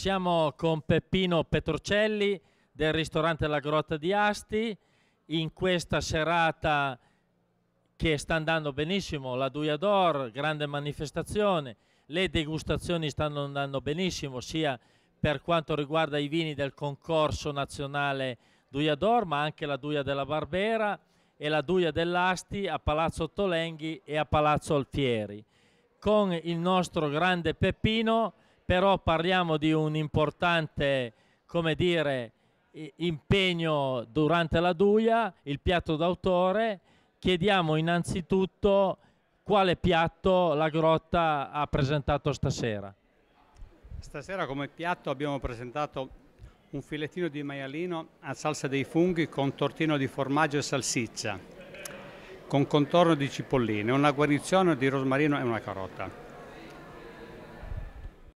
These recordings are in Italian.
Siamo con Peppino Petrocelli del ristorante La Grotta di Asti in questa serata che sta andando benissimo, la Duia grande manifestazione, le degustazioni stanno andando benissimo sia per quanto riguarda i vini del concorso nazionale Duia ma anche la Duia della Barbera e la Duia dell'Asti a Palazzo Tolenghi e a Palazzo Alfieri. Con il nostro grande Peppino però parliamo di un importante dire, impegno durante la Duia, il piatto d'autore, chiediamo innanzitutto quale piatto la Grotta ha presentato stasera. Stasera come piatto abbiamo presentato un filettino di maialino a salsa dei funghi con tortino di formaggio e salsiccia, con contorno di cipolline, una guarnizione di rosmarino e una carota.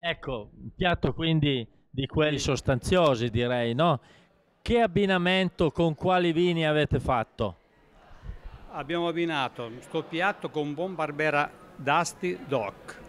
Ecco, un piatto quindi di quelli sostanziosi direi, no? Che abbinamento con quali vini avete fatto? Abbiamo abbinato questo piatto con buon Barbera Dusty Doc.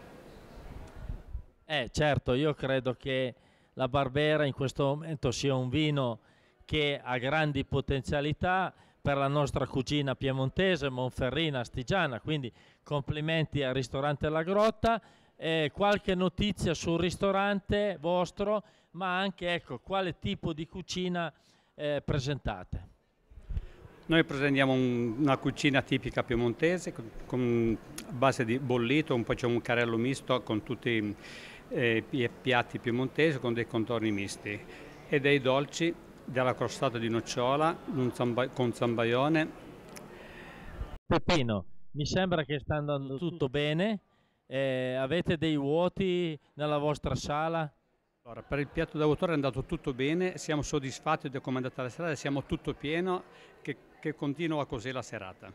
Eh certo, io credo che la Barbera in questo momento sia un vino che ha grandi potenzialità per la nostra cucina piemontese, monferrina, astigiana, quindi complimenti al ristorante La Grotta eh, qualche notizia sul ristorante vostro, ma anche ecco, quale tipo di cucina eh, presentate. Noi presentiamo un, una cucina tipica piemontese con, con base di bollito, un, c'è un carello misto con tutti eh, i piatti piemontesi con dei contorni misti e dei dolci della crostata di nocciola zamba, con zambaione. Peppino, mi sembra che sta andando tutto bene eh, avete dei vuoti nella vostra sala? Allora, per il piatto d'autore è andato tutto bene, siamo soddisfatti di come è andata la serata, siamo tutto pieno, che, che continua così la serata.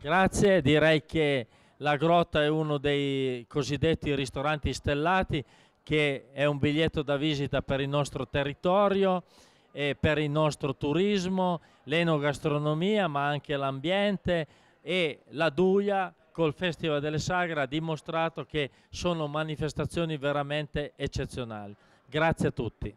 Grazie, direi che la Grotta è uno dei cosiddetti ristoranti stellati che è un biglietto da visita per il nostro territorio e per il nostro turismo, l'enogastronomia ma anche l'ambiente e la Duia col Festival delle Sagre ha dimostrato che sono manifestazioni veramente eccezionali. Grazie a tutti.